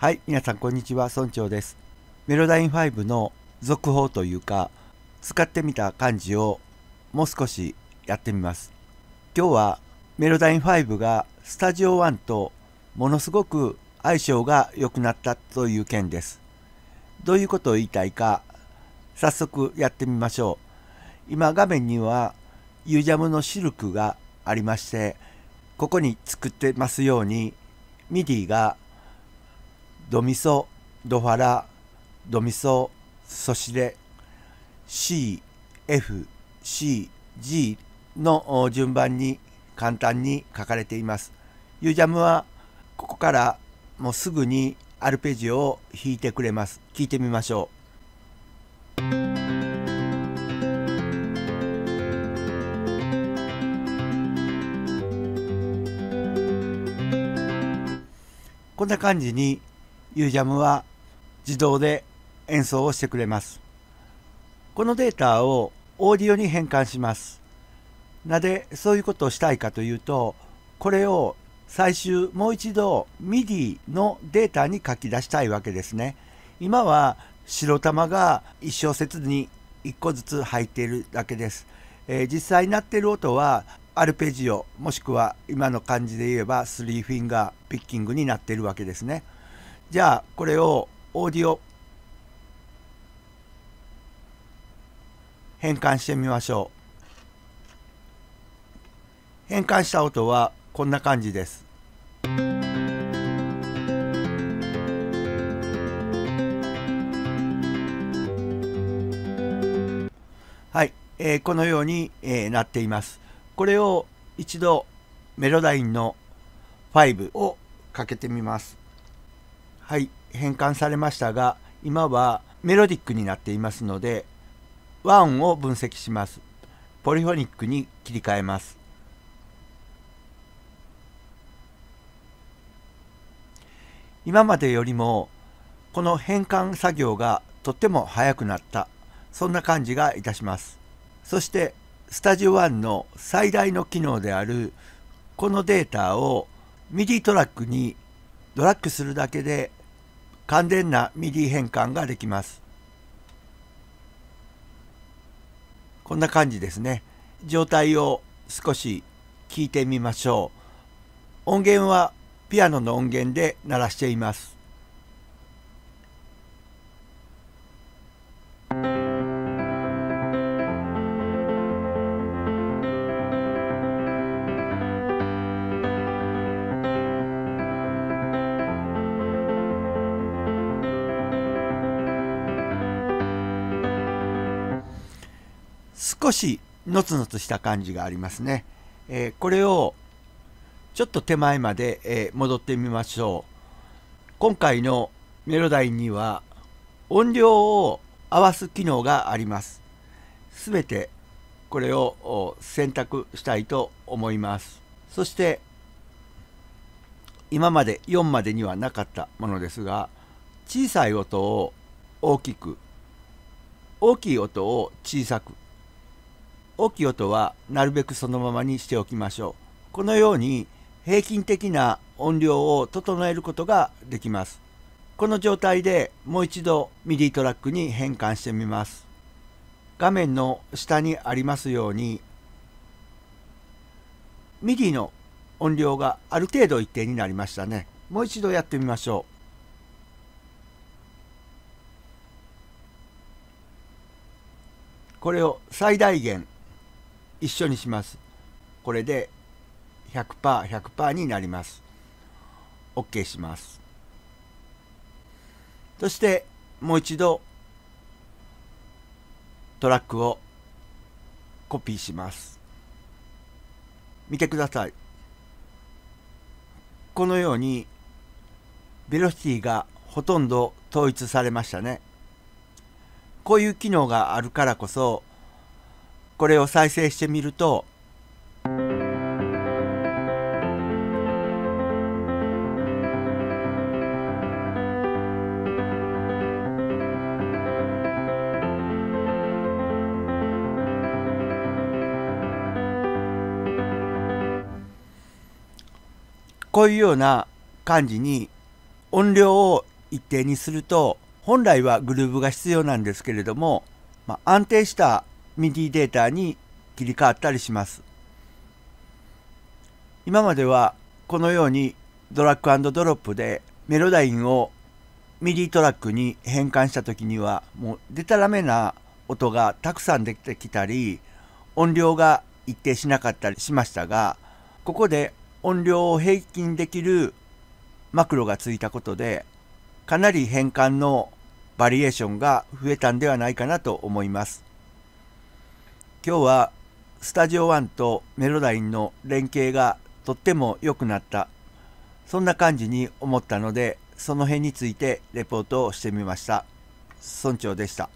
はい、皆さんこんにちは、村長です。メロダイン5の続報というか、使ってみた感じをもう少しやってみます。今日はメロダイン5がスタジオ1とものすごく相性が良くなったという件です。どういうことを言いたいか、早速やってみましょう。今画面にはユージャムのシルクがありまして、ここに作ってますように、ミディがドミソ、ドファラ、ドミソ、ソシレ、C、F、C、G の順番に簡単に書かれています。ユージャムはここからもうすぐにアルペジオを弾いてくれます。聞いてみましょう。こんな感じにユージャムは自動で演奏をしてくれます。このデータをオーディオに変換します。なぜそういうことをしたいかというとこれを最終もう一度 MIDI のデータに書き出したいわけですね。今は白玉が1小節に1個ずつ入っているだけです。えー、実際になっている音はアルペジオもしくは今の感じで言えばスリーフィンガーピッキングになっているわけですね。じゃあこれをオーディオ変換してみましょう変換した音はこんな感じですはい、えー、このように、えー、なっていますこれを一度メロダインの5をかけてみますはい変換されましたが今はメロディックになっていますので和音を分析しますポリフォニックに切り替えます今までよりもこの変換作業がとっても早くなったそんな感じがいたしますそしてスタジオ1の最大の機能であるこのデータを MIDI トラックにドラッグするだけで完全な MIDI 変換ができます。こんな感じですね。状態を少し聞いてみましょう。音源はピアノの音源で鳴らしています。少しのつのつした感じがありますね。えー、これをちょっと手前まで、えー、戻ってみましょう。今回のメロダインには音量を合わす機能があります。すべてこれを選択したいと思います。そして今まで4までにはなかったものですが小さい音を大きく大きい音を小さく大きい音はなるべくそのままにしておきましょう。このように平均的な音量を整えることができます。この状態でもう一度ミディトラックに変換してみます。画面の下にありますようにミディの音量がある程度一定になりましたね。もう一度やってみましょう。これを最大限一緒にします。これで 100%100% になります。OK します。そしてもう一度トラックをコピーします。見てください。このようにベロシティがほとんど統一されましたね。こういう機能があるからこそこれを再生してみるとこういうような感じに音量を一定にすると本来はグルーブが必要なんですけれども、まあ、安定した MIDI データに切り替わったりします。今まではこのようにドラッグドロップでメロダインを MIDI トラックに変換した時にはもうデタラメな音がたくさん出てきたり音量が一定しなかったりしましたがここで音量を平均できるマクロがついたことでかなり変換のバリエーションが増えたんではないかなと思います。今日はスタジオワンとメロダインの連携がとっても良くなったそんな感じに思ったのでその辺についてレポートをしてみました村長でした。